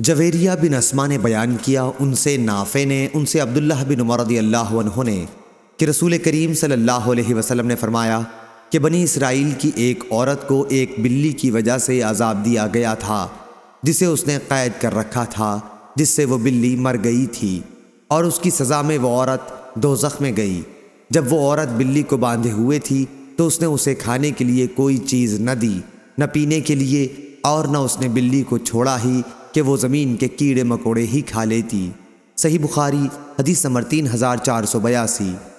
जवेरिया बिन असमा ने बयान किया उनसे नाफे ने उनसे अब्दुल्लाह बिन उमर अल्लाह ने कि रसूल करीम सल्लल्लाहु अलैहि वसल्लम ने फरमाया कि बनी इसराइल की एक औरत को एक बिल्ली की वजह से आज़ाब दिया गया था जिसे उसने कैद कर रखा था जिससे वो बिल्ली मर गई थी और उसकी सज़ा में वो औरत दो में गई जब वो औरत बिल्ली को बांधे हुए थी तो उसने उसे खाने के लिए कोई चीज़ न दी न पीने के लिए और न उसने बिल्ली को छोड़ा ही कि वो ज़मीन के कीड़े मकोड़े ही खा लेती सही बुखारी हदीस नंबर तीन हज़ार चार सौ बयासी